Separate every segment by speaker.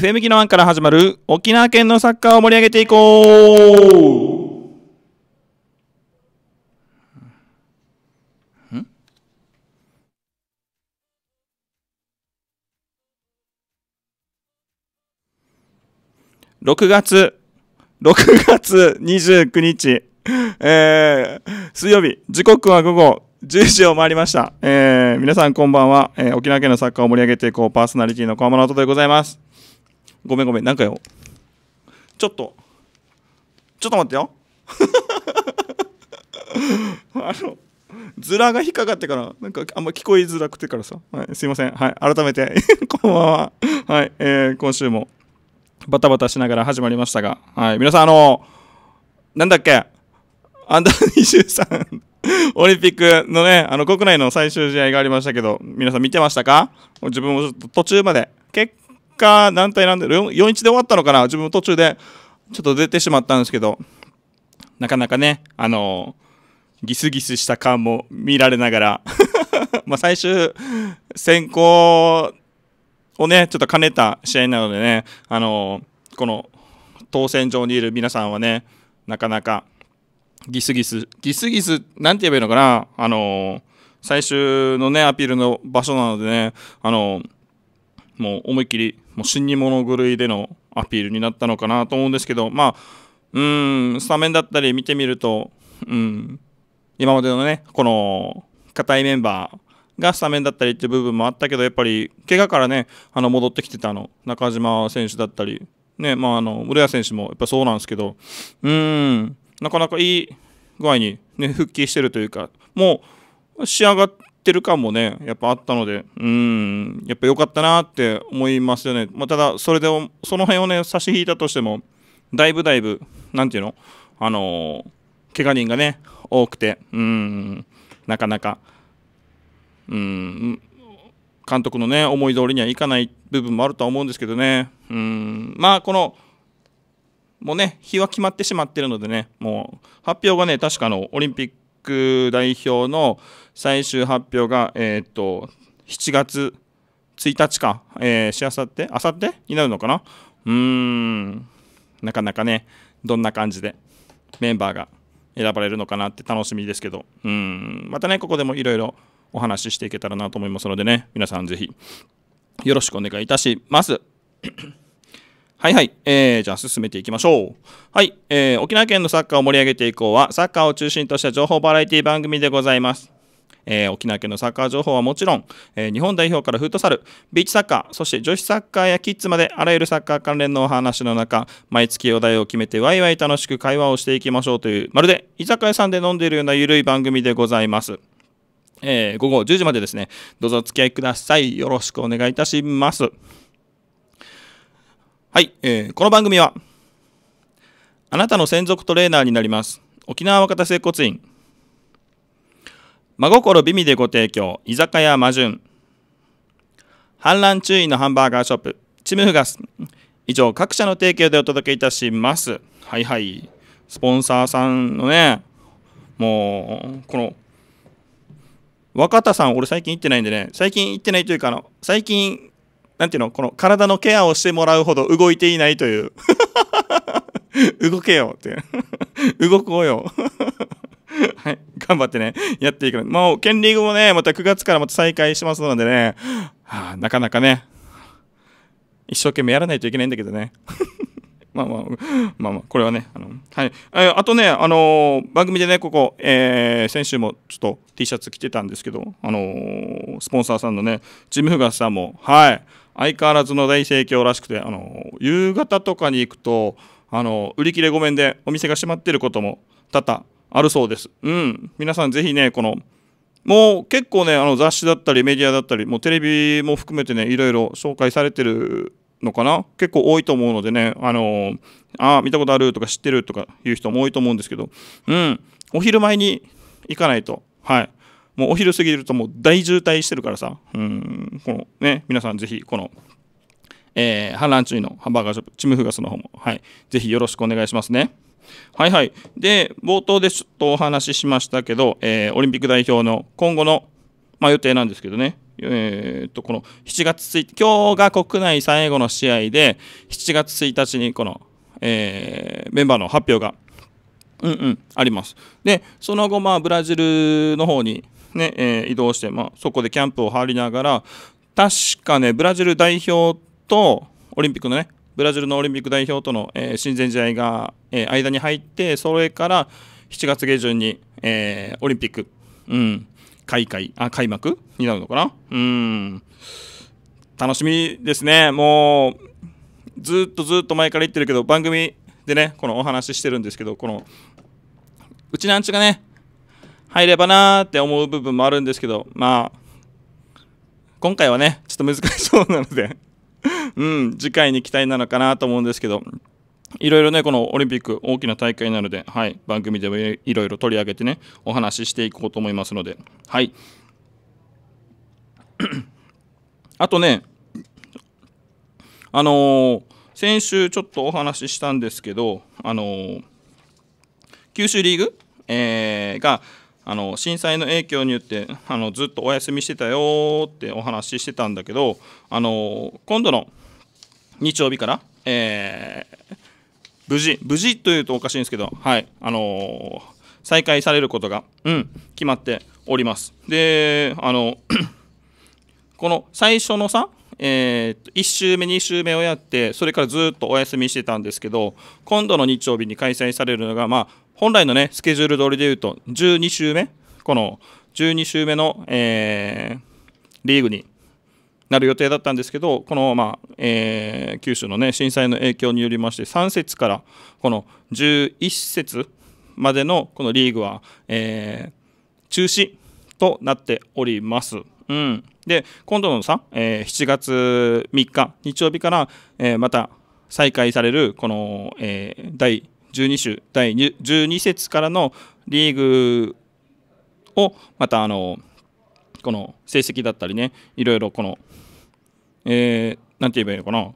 Speaker 1: FM 機の案から始まる沖縄県のサッカーを盛り上げていこう6月6月29日、えー、水曜日時刻は午後10時を回りました。えー、皆さんこんばんは、えー、沖縄県のサッカーを盛り上げていこうパーソナリティの小浜直でございます。ごめんごめんなんかよちょっとちょっと待ってよ あのズラが引っかかってからなんかあんま聞こえづらくてからさ、はい、すいませんはい改めて こんばんははい、えー、今週もバタバタしながら始まりましたがはい皆さんあのなんだっけアンダー23 オリンピックのね、あの国内の最終試合がありましたけど、皆さん見てましたか自分もちょっと途中まで結果、何対何で、4-1で終わったのかな自分途中で、ちょっと出てしまったんですけど、なかなかね、あのギスギスした感も見られながら ま最終選考をね、ちょっと兼ねた試合なのでね、あのこの当選場にいる皆さんはね、なかなかギスギス、ギスギス、なんて言えばいいのかな、あの最終のね、アピールの場所なのでね、あのもう思いっきりもう死に物狂いでのアピールになったのかなと思うんですけど、まあ、うんスタメンだったり見てみると、うん、今までのねこの硬いメンバーがスタメンだったりっていう部分もあったけどやっぱり怪我からねあの戻ってきてたの中島選手だったり、ねまあ、あの室谷選手もやっぱそうなんですけどうんなかなかいい具合に、ね、復帰してるというかもう仕上がってってる感もね、やっぱあったので、うん、やっぱ良かったなって思いますよね。まあ、ただ、それで、その辺をね、差し引いたとしても、だいぶだいぶ、なんていうのあのー、怪我人がね、多くて、うん、なかなか、うん、監督のね、思い通りにはいかない部分もあるとは思うんですけどね、うん、まあ、この、もうね、日は決まってしまってるのでね、もう、発表がね、確かのオリンピック代表の、最終発表が、えー、っと、7月1日か、えー、しあさって、あさってになるのかなうーん、なかなかね、どんな感じでメンバーが選ばれるのかなって楽しみですけど、うん、またね、ここでもいろいろお話ししていけたらなと思いますのでね、皆さんぜひよろしくお願いいたします。はいはい。えー、じゃあ進めていきましょう。はい。えー、沖縄県のサッカーを盛り上げていこうは、サッカーを中心とした情報バラエティ番組でございます。えー、沖縄県のサッカー情報はもちろん、えー、日本代表からフットサル、ビーチサッカー、そして女子サッカーやキッズまであらゆるサッカー関連のお話の中、毎月お題を決めてワイワイ楽しく会話をしていきましょうという、まるで居酒屋さんで飲んでいるようなゆるい番組でございます。えー、午後10時までですね、どうぞお付き合いください。よろしくお願いいたします。はい、えー、この番組は、あなたの専属トレーナーになります。沖縄若田整骨院真心美味でご提供、居酒屋魔順。反乱注意のハンバーガーショップ、チムフガス。以上、各社の提供でお届けいたします。はいはい。スポンサーさんのね、もう、この、若田さん、俺最近行ってないんでね、最近行ってないというか、あの、最近、なんていうの、この体のケアをしてもらうほど動いていないという。動けよって。動こうよ頑張ってね、やっていく。もう、県リーグもね、また9月からまた再開しますのでね、はあ、なかなかね、一生懸命やらないといけないんだけどね。まあまあ、まあまあ、これはね、あの、はい。あとね、あのー、番組でね、ここ、えー、先週もちょっと T シャツ着てたんですけど、あのー、スポンサーさんのね、ジム・フガスさんも、はい、相変わらずの大盛況らしくて、あのー、夕方とかに行くと、あのー、売り切れごめんでお店が閉まってることも多々あるそうです。うん。皆さんぜひね、この、もう結構ね、あの雑誌だったりメディアだったり、もうテレビも含めてね、いろいろ紹介されてるのかな結構多いと思うのでね、あのー、ああ、見たことあるとか知ってるとかいう人も多いと思うんですけど、うん。お昼前に行かないと、はい。もうお昼過ぎるともう大渋滞してるからさ、うん、このね、皆さんぜひ、この、えー、反乱注意のハンバーガーショップ、チムフガスの方も、はい、ぜひよろしくお願いしますね。はいはい。で、冒頭でちょっとお話ししましたけど、えー、オリンピック代表の今後の、まあ、予定なんですけどね、えー、っと、この7月1日、今日が国内最後の試合で、7月1日にこの、えー、メンバーの発表が、うんうん、あります。で、その後、まあ、ブラジルの方にね、え移動して、まあ、そこでキャンプを張りながら、確かね、ブラジル代表と、オリンピックのね、ブラジルのオリンピック代表との、え親善試合が、え間に入ってそれから7月下旬に、えー、オリンピック、うん、開会あ開幕になるのかなうん楽しみですねもうずっとずっと前から言ってるけど番組でねこのお話ししてるんですけどこのうちなんちがね入ればなーって思う部分もあるんですけどまあ今回はねちょっと難しそうなのでうん、次回に期待なのかなと思うんですけど、いろいろね、このオリンピック大きな大会なので、はい、番組でもいろいろ取り上げてね、お話ししていこうと思いますので、はい。あとね、あのー、先週ちょっとお話ししたんですけど、あのー、九州リーグ、えー、が、あの震災の影響によってあのずっとお休みしてたよってお話ししてたんだけどあの今度の日曜日から、えー、無事無事というとおかしいんですけどはいあの再開されることが、うん、決まっております。であの この最初のさえー、1週目2週目をやってそれからずっとお休みしてたんですけど今度の日曜日に開催されるのが、まあ、本来のね、スケジュール通りで言うと、12週目、この12週目の、えー、リーグになる予定だったんですけど、この、まあえー、九州の、ね、震災の影響によりまして、3節からこの11節までのこのリーグは、えー、中止となっております。うん、で、今度のさ、えー、7月3日、日曜日から、えまた再開されるこの、え第12週第12節からのリーグをまたあのこの成績だったりねいろいろこの何、えー、て言えばいいのかな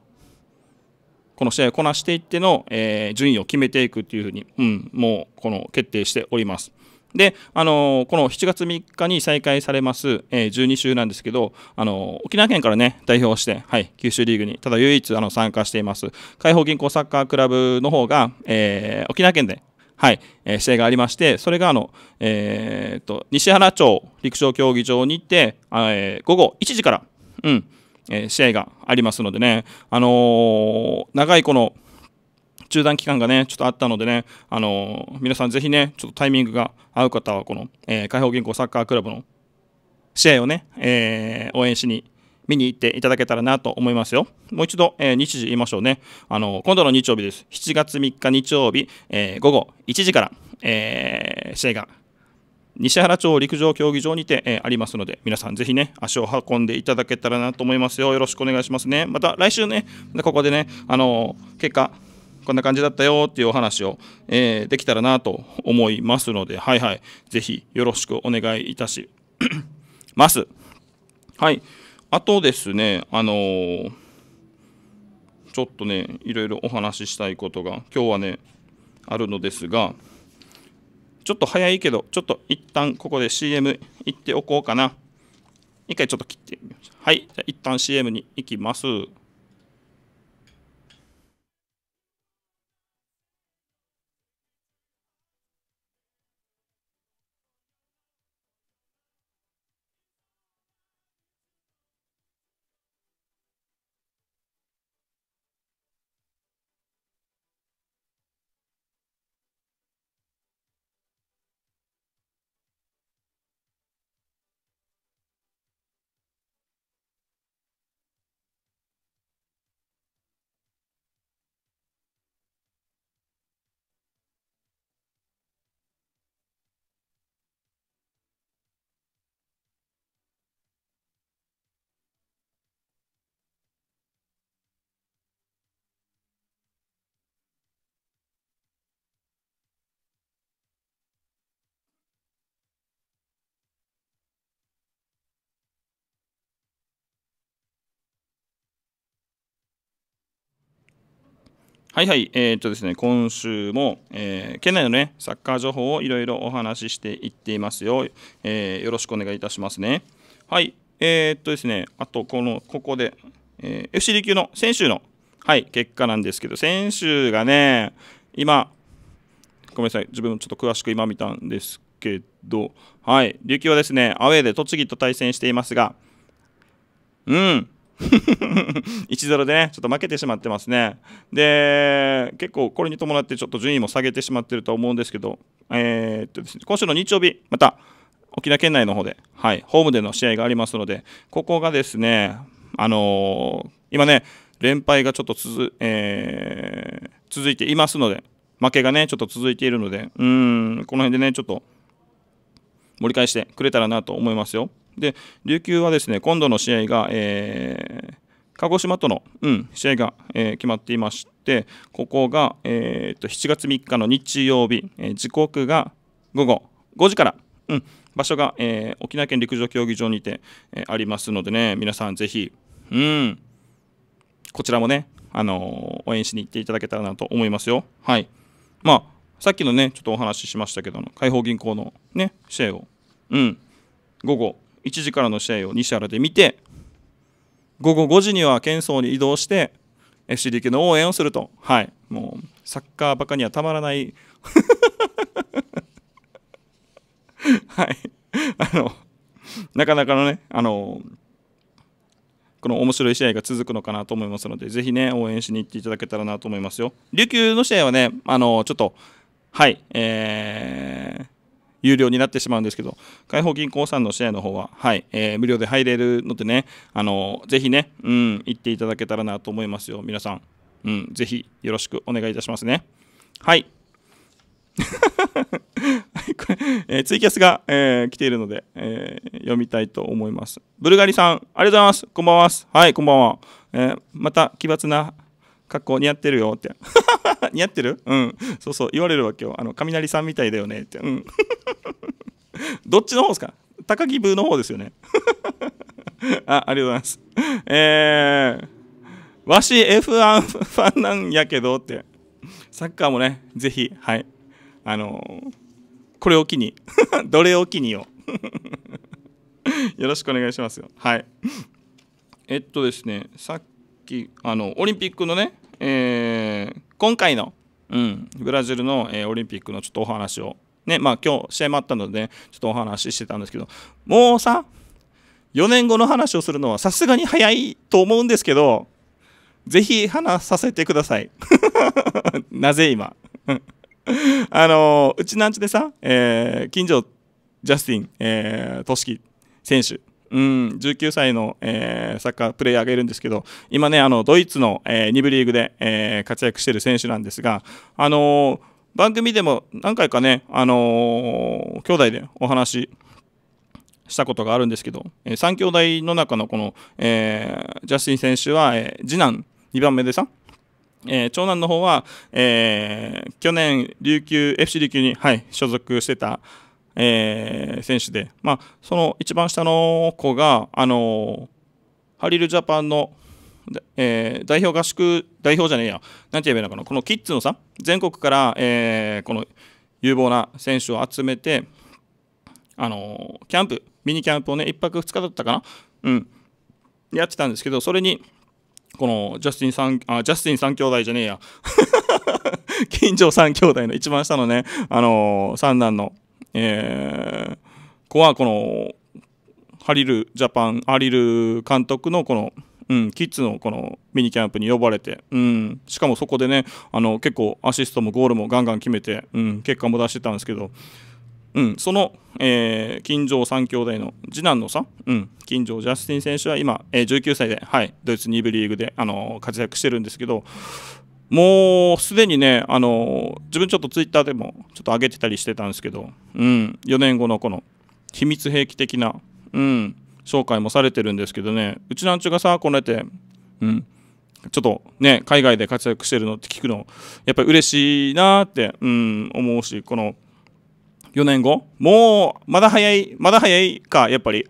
Speaker 1: この試合をこなしていっての、えー、順位を決めていくというふうに、うん、もうこの決定しております。で、あのこの7月3日に再開されます、えー、12週なんですけど、あの沖縄県からね、代表して、はい、九州リーグに、ただ唯一あの参加しています、海放銀行サッカークラブの方が、えー、沖縄県で、はい、えー、試合がありまして、それがあの、えー、と西原町陸上競技場に行って、えー、午後1時から、うんえー、試合がありますのでね、あの長いこの、中断期間がね、ちょっとあったのでね、あのー、皆さんぜひね、ちょっとタイミングが合う方は、この、えー、放銀行サッカークラブの試合をね、えー、応援しに、見に行っていただけたらなと思いますよ。もう一度、え日時言いましょうね。あの今度の日曜日です。7月3日日曜日、え午後1時から、え試合が西原町陸上競技場にて、えー、ありますので、皆さんぜひね、足を運んでいただけたらなと思いますよ。よろしくお願いしますね。また来週ね、ここでね、あの結果、こんな感じだったよっていうお話を、えー、できたらなと思いますので、はいはい、ぜひよろしくお願いいたし ます。はい。あとですね、あのー、ちょっとね、いろいろお話ししたいことが今日はね、あるのですが、ちょっと早いけど、ちょっと一旦ここで CM 行っておこうかな。一回ちょっと切ってみましう。はい。じゃあ一旦 CM に行きます。はいはい、えー、っとですね、今週も、えー、県内のね、サッカー情報をいろいろお話ししていっていますよ、えー、よろしくお願いいたしますね。はい、えー、っとですね、あと、この、ここで、えー、f c 琉級の先週の、はい、結果なんですけど、先週がね、今、ごめんなさい、自分ちょっと詳しく今見たんですけど、はい、琉球はですね、アウェーで栃木と対戦していますが、うん、1-0 でね、ちょっと負けてしまってますね。で、結構これに伴ってちょっと順位も下げてしまってると思うんですけど、えー、っとですね、今週の日曜日、また沖縄県内の方で、はい、ホームでの試合がありますので、ここがですね、あのー、今ね、連敗がちょっと続,、えー、続いていますので、負けがね、ちょっと続いているので、うん、この辺でね、ちょっと盛り返してくれたらなと思いますよ。で、琉球はですね、今度の試合が、えー、鹿児島との、うん、試合が、えー、決まっていまして、ここが、えー、っと7月3日の日曜日、えー、時刻が午後5時から、うん、場所が、え沖縄県陸上競技場にて、えありますのでね、皆さんぜひ、うん、こちらもね、あの応援しに行っていただけたらなと思いますよ。はい。まあ、さっきのね、ちょっとお話ししましたけど、開放銀行のね、試合を、うん、午後1時からの試合を西原で見て午後5時には喧騒に移動して FCDK の応援をするとはいもうサッカーバカにはたまらない はいあのなかなかのねあのこの面白い試合が続くのかなと思いますので、ぜひね、応援しに行っていただけたらなと思いますよ。琉球の試合はね、あの、ちょっと、はい、えー、有料になってしまうんですけど、開放銀行さんの試合の方は、はい、えー、無料で入れるのでね、あのー、ぜひね、うん、行っていただけたらなと思いますよ、皆さん。うん、ぜひよろしくお願いいたしますね。はい。これえー、ツイキャスが、えー、来ているので、えー、読みたいと思います。ブルガリさん、ありがとうございます。こんばんは。はい、こんばんは。えまた、奇抜な格好似合ってるよって。似合ってるうん。そうそう、言われるわけよ。あの、雷さんみたいだよねって。うん。どっちの方ですか高木部の方ですよね。あ、ありがとうございます。えー、わし F1 ファンなんやけどって。サッカーもね、ぜひ、はい。あのー、これを機に、どれを機によ。よろしくお願いしますよ。はい。えっとですね、さっきあのオリンピックのね、えー、今回の、うん、ブラジルの、えー、オリンピックのちょっとお話をねまあ今日試合もあったので、ね、ちょっとお話ししてたんですけどもうさ4年後の話をするのはさすがに早いと思うんですけどぜひ話させてください なぜ今 あのー、うちなんちでさ、えー、近所ジャスティン、えー、トシキ選手うん、19歳の、えー、サッカープレーヤーがいるんですけど、今ね、あのドイツの、えー、2部リーグで、えー、活躍している選手なんですが、あのー、番組でも何回かね、あのー、兄弟でお話したことがあるんですけど、えー、3兄弟の中のこの、えー、ジャスティン選手は、えー、次男、2番目でさ、えー、長男の方は、えー、去年、琉球、FC 琉球に、はい、所属してた、えー、選手で、まあ、その一番下の子が、あのハリルジャパンの、えー、代表合宿代表じゃねえやなんて言えばいいのかなこのキッズのさ全国から、えー、この有望な選手を集めて、あのキャンプミニキャンプをね1泊2日だったかな、うん、やってたんですけどそれにこのジャスティン3あジャスティン三兄弟じゃねえや 金城3兄弟の一番下のね、あの三男のえー、ここはこのハリルジャパンアリル監督のこの、うん、キッズのこのミニキャンプに呼ばれて、うん、しかもそこでねあの結構アシストもゴールもガンガン決めて、うん、結果も出してたんですけど、うん、その、えー、金城3兄弟の次男のさ、うん、金城ジャスティン選手は今、えー、19歳で、はい、ドイツ2部リーグで、あのー、活躍してるんですけど、もうすでにね、あの自分ちょっとツイッターでもちょっと上げてたりしてたんですけど、うん、4年後のこの秘密兵器的な、うん、紹介もされてるんですけどね、うちなんちゅがさ、こねて、うん、ちょっとね、海外で活躍してるのって聞くの、やっぱり嬉しいなって、うん、思うし、この4年後もう、まだ早い、まだ早いか、やっぱり。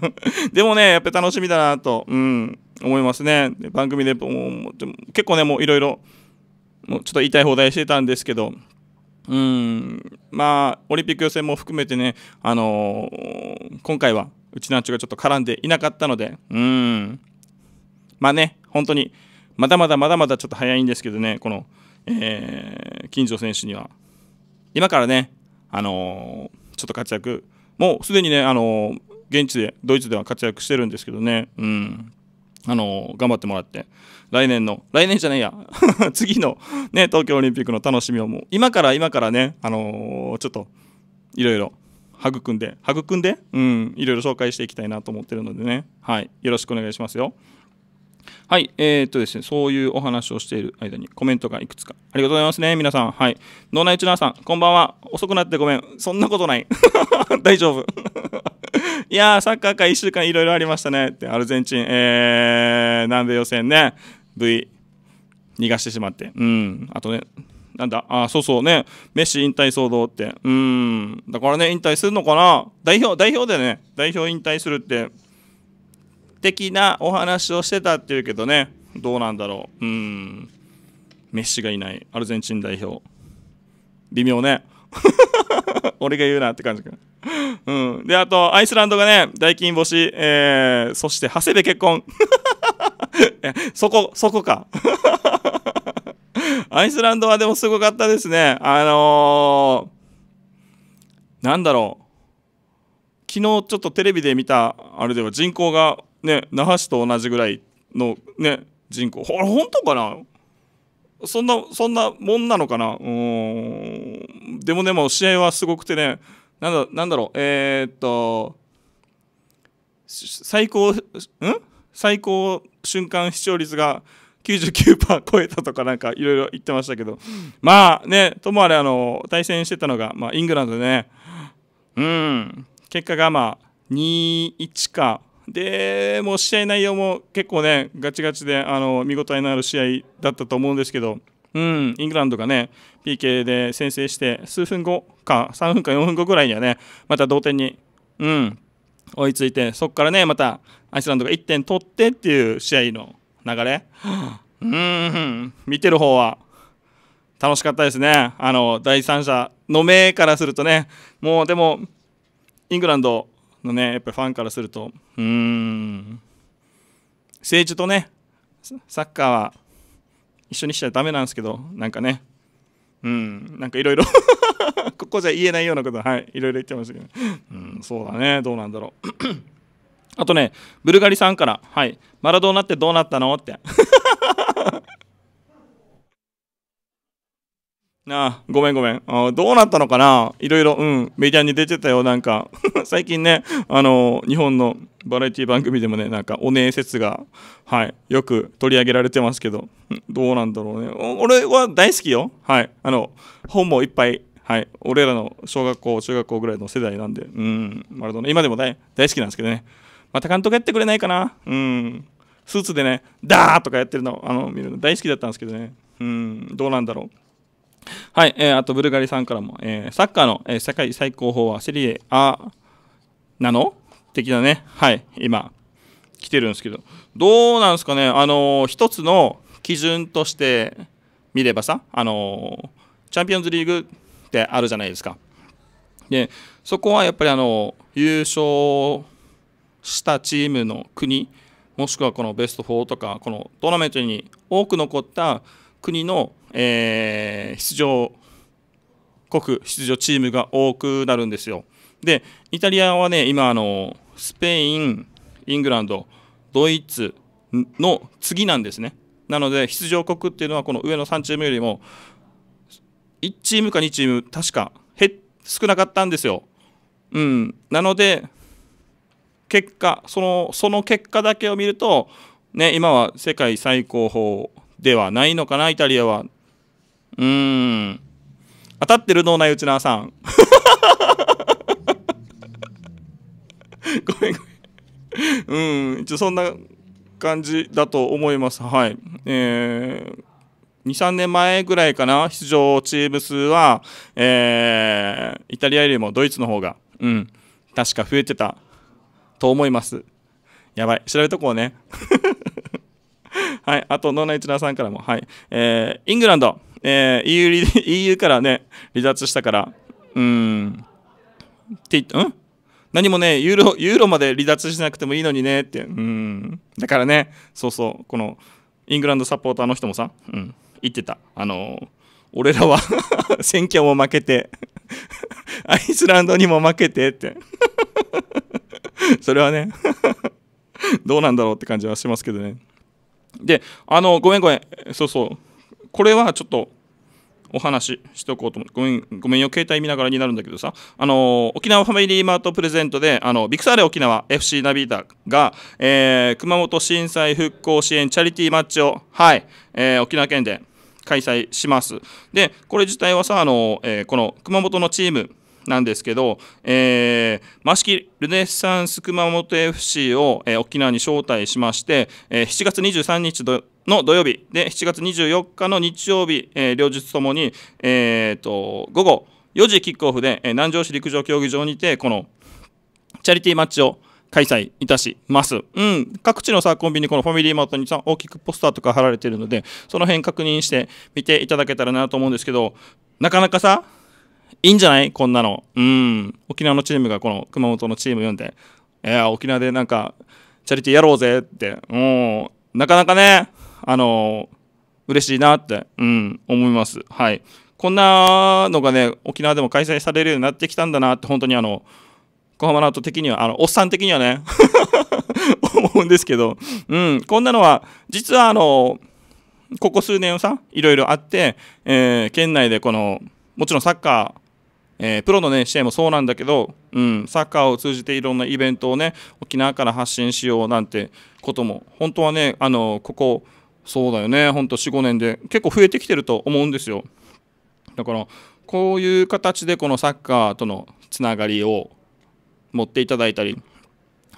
Speaker 1: でもね、やっぱり楽しみだなと、うん、思いますね。番組でも結構ね、もういろいろ、もうちょっと言いたい放題してたんですけど、うん、まあ、オリンピック予選も含めてね、あのー、今回は、うちなんちゅがちょっと絡んでいなかったので、うん、まあね、本当に、まだまだまだまだちょっと早いんですけどね、この、えー、金城選手には、今からね、あのー、ちょっと活躍、もうすでにね、あの現地で、ドイツでは活躍してるんですけどね、うん、あの頑張ってもらって、来年の、来年じゃないや、次の、ね、東京オリンピックの楽しみをもう、今から今からね、あのー、ちょっと、いろいろ、育んで、育んで、うん、いろいろ紹介していきたいなと思ってるのでね、はい、よろしくお願いしますよ。はい、えー、っとですね、そういうお話をしている間にコメントがいくつか。ありがとうございますね、皆さん。はい。脳内チュさん、こんばんは。遅くなってごめん。そんなことない。大丈夫。いやー、サッカー界1週間いろいろありましたねって、アルゼンチン、えー、南米予選ね、V、逃がしてしまって、うん、あとね、なんだ、あ、そうそうね、メッシ引退騒動って、うん、だからね、引退するのかな、代表、代表でね、代表引退するって、的なお話をしてたっていうけどね、どうなんだろう、うん、メッシがいない、アルゼンチン代表、微妙ね。俺が言うなって感じかな。うん。で、あと、アイスランドがね、大金星、えー、そして、長谷部結婚。そこ、そこか。アイスランドはでもすごかったですね。あのー、なんだろう。昨日ちょっとテレビで見た、あれでは人口がね、那覇市と同じぐらいのね、人口。ほら、本当かなそんな、そんなもんなのかなうん。でもでも試合はすごくてね、なんだ、なんだろう、えー、っと、最高、ん最高瞬間視聴率が99%超えたとかなんかいろいろ言ってましたけど、まあね、ともあれあの、対戦してたのが、まあイングランドでね、うん、結果がまあ2、1か、でもう試合内容も結構ね、ガチガチであの見応えのある試合だったと思うんですけど、うん、イングランドがね、PK で先制して、数分後か、3分か4分後ぐらいにはね、また同点に、うん、追いついて、そこからね、またアイスランドが1点取ってっていう試合の流れ、うん、見てる方は楽しかったですね、あの第三者の目からするとね、もうでも、イングランド、のねやっぱファンからするとうーん政治とねサッカーは一緒にしちゃダメなんですけどなんかねうんなんかいろいろここじゃ言えないようなことはいいろいろ言ってますけど、うんそうだねどうなんだろう あとねブルガリさんから「はいマラドーナってどうなったの?」って なあ、ごめんごめん。あどうなったのかないろいろ、うん、メディアに出てたよ、なんか。最近ね、あのー、日本のバラエティ番組でもね、なんか、おねえ説が、はい、よく取り上げられてますけど、どうなんだろうね。俺は大好きよ。はい。あの、本もいっぱい、はい、俺らの小学校、中学校ぐらいの世代なんで、うん、マルド今でも大大好きなんですけどね。また監督やってくれないかなうん。スーツでね、ダーとかやってるの、あの、見るの大好きだったんですけどね。うん、どうなんだろう。はい、えー、あとブルガリさんからも、えー、サッカーの、えー、世界最高峰はセリエ A なの的なね、はい、今、来てるんですけど、どうなんですかね、あのー、一つの基準として見ればさ、あのー、チャンピオンズリーグってあるじゃないですか。で、そこはやっぱりあの優勝したチームの国、もしくはこのベスト4とか、このトーナメントに多く残った国のえー、出場国出場チームが多くなるんですよ。でイタリアはね今あのスペインイングランドドイツの次なんですね。なので出場国っていうのはこの上の3チームよりも1チームか2チーム確か減少なかったんですよ。うん、なので結果そのその結果だけを見ると、ね、今は世界最高峰ではないのかなイタリアはうん。当たってる脳内内内さん。ごめんごめん。うん、一応そんな感じだと思います。はい。えー23年前ぐらいかな出場チーム数は、えー、イタリアよりもドイツの方が、うん、確か増えてたと思いますやばい調べとこうね はいあと脳内内田さんからもはい、えー、イングランドえー、EU, EU からね、離脱したから、うん、って言った、ん何もねユーロ、ユーロまで離脱しなくてもいいのにねって、うん、だからね、そうそう、このイングランドサポーターの人もさ、うん、言ってた、あのー、俺らは 選挙も負けて アイスランドにも負けてってそれはね、どうなんだろうって感じはしますけどね。で、あの、ごめんごめん、そうそう。これはちょっとお話ししておこうと思う。ごめん、ごめんよ。携帯見ながらになるんだけどさ。あの、沖縄ファミリーマートプレゼントで、あの、ビクサーレ沖縄 FC ナビータが、えー、熊本震災復興支援チャリティーマッチを、はい、えー、沖縄県で開催します。で、これ自体はさ、あの、えー、この熊本のチーム、なんですけど、えー、益城ルネッサンス熊本 FC を、えー、沖縄に招待しまして、えー、7月23日土の土曜日で7月24日の日曜日、えー、両日ともに、えーと、午後4時キックオフで、えー、南城市陸上競技場にてこのチャリティーマッチを開催いたします。うん、各地のさコンビニこのファミリーマートにさ大きくポスターとか貼られてるのでその辺確認して見ていただけたらなと思うんですけどなかなかさいいんじゃないこんなの。うん。沖縄のチームがこの熊本のチーム読んで、えー、沖縄でなんか、チャリティーやろうぜって。うん。なかなかね、あの嬉しいなって、うん、思います。はい。こんなのがね、沖縄でも開催されるようになってきたんだなって、本当にあの、小浜直人的には、あの、おっさん的にはね 思うんですけど、うん、こんなのは、実はあの、ここ数年さ、いろいろあって、えー、県内でこの、もちろんサッカー、えー、プロの、ね、試合もそうなんだけど、うん、サッカーを通じていろんなイベントをね、沖縄から発信しようなんてことも、本当はね、あの、ここ、そうだよねほんと45年で結構増えてきてると思うんですよだからこういう形でこのサッカーとのつながりを持っていただいたり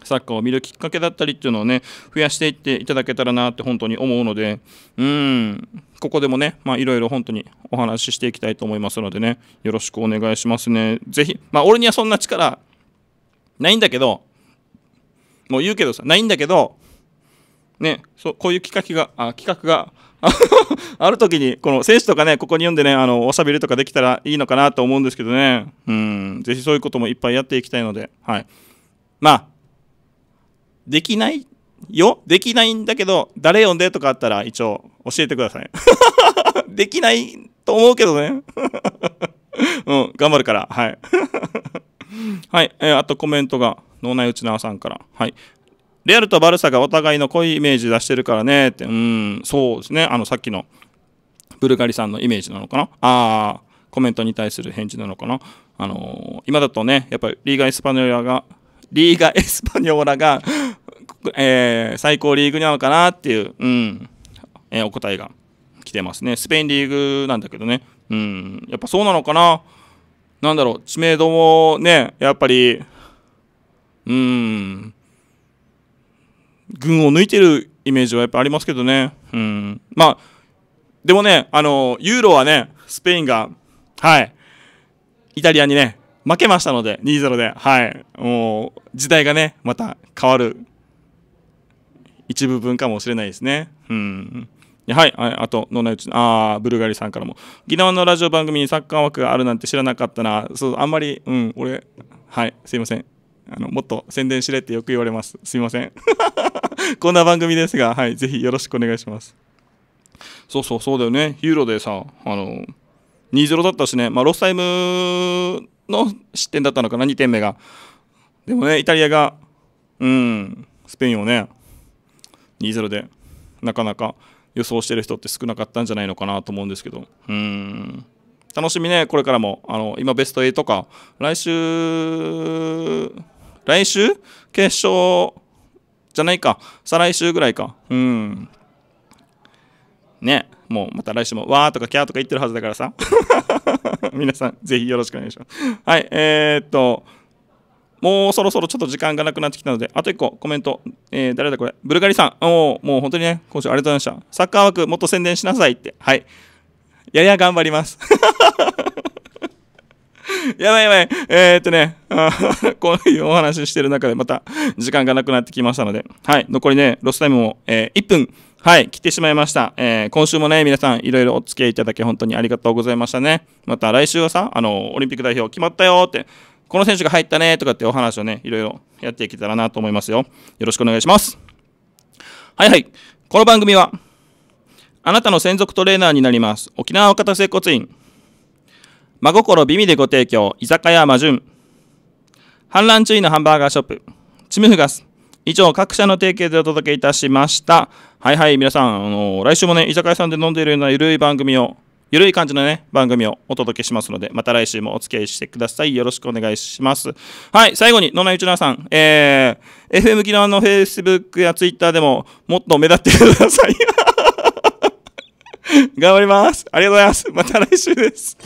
Speaker 1: サッカーを見るきっかけだったりっていうのをね増やしていっていただけたらなって本当に思うのでうんここでもねまあいろいろ本当にお話ししていきたいと思いますのでねよろしくお願いしますね是非まあ俺にはそんな力ないんだけどもう言うけどさないんだけどね、そうこういう企画が、あ企画がある時に、この選手とかね、ここに読んでね、あのおしゃべりとかできたらいいのかなと思うんですけどね、うん、ぜひそういうこともいっぱいやっていきたいので、はい。まあ、できないよできないんだけど、誰読んでとかあったら一応教えてください。できないと思うけどね。うん、頑張るから、はい。はい、えー、あとコメントが、脳内内縄さんから。はい。レアルとバルサがお互いの濃いイメージ出してるからねって、うん、そうですね。あの、さっきのブルガリさんのイメージなのかな。ああ、コメントに対する返事なのかな。あのー、今だとね、やっぱりリーガ・エスパニョーラが、リーガ・エスパニョーラがえー、最高リーグなのかなっていう、うん、えー、お答えが来てますね。スペインリーグなんだけどね。うん、やっぱそうなのかな。なんだろう、知名度もね、やっぱり、うん、群を抜いてるイメージはやっぱありますけどね。うん。まあ、でもね、あの、ユーロはね、スペインが、はい、イタリアにね、負けましたので、2-0で、はい、もう、時代がね、また変わる一部分かもしれないですね。うん。はい、あと、のうち、ああ、ブルガリさんからも。ギナワのラジオ番組にサッカー枠があるなんて知らなかったな。そう、あんまり、うん、俺、はい、すいません。あのもっと宣伝しれってよく言われます。すいません。こんな番組ですが、はい、ぜひよろしくお願いします。そうそう、そうだよね。ユーロでさ、あの、2-0だったしね、まあ、ロスタイムの失点だったのかな、2点目が。でもね、イタリアが、うん、スペインをね、2-0で、なかなか予想してる人って少なかったんじゃないのかなと思うんですけど、うん、楽しみね、これからも、あの今、ベスト8とか、来週、来週、決勝じゃないか。再来週ぐらいか。うん。ね。もうまた来週も、わーとかキャーとか言ってるはずだからさ。皆さん、ぜひよろしくお願いします。はい、えー、っと、もうそろそろちょっと時間がなくなってきたので、あと1個コメント、えー、誰だこれ、ブルガリさん、おもう本当にね、今週ありがとうございました。サッカー枠もっと宣伝しなさいって、はい。やや頑張ります。やばいやばい。えー、っとね、こういうお話ししてる中でまた時間がなくなってきましたので、はい、残りね、ロスタイムも、えー、1分。はい、来てしまいました。えー、今週もね、皆さん、いろいろお付き合いいただき、本当にありがとうございましたね。また来週はさ、あの、オリンピック代表決まったよって、この選手が入ったねとかってお話をね、いろいろやっていけたらなと思いますよ。よろしくお願いします。はいはい。この番組は、あなたの専属トレーナーになります。沖縄若田整骨院。真心美味でご提供、居酒屋魔順。反乱注意のハンバーガーショップ、チムフガス。以上、各社の提携でお届けいたしました。はいはい、皆さん、あのー、来週もね、居酒屋さんで飲んでいるようなゆるい番組を、ゆるい感じのね、番組をお届けしますので、また来週もお付き合いしてください。よろしくお願いします。はい、最後に、野内内奈さん、えー、FM 機能の Facebook や Twitter でも、もっと目立ってください。頑張ります。ありがとうございます。また来週です。